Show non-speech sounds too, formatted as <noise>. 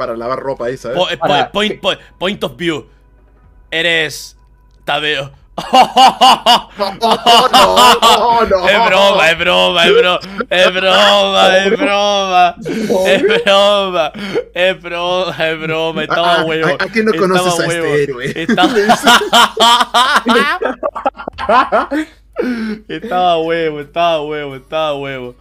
para lavar ropa ahí, ¿sabes? Eh, eh, point, point, eh, point, of view. Eres Tadeo. <laughs> no, no, no, es broma, es broma, es broma, <laughs> es broma, es broma, es broma, es broma, es broma, estaba ah, huevo. ¿A, quién no conoces a este héroe? <laughs> estaba huevo, estaba huevo, estaba huevo.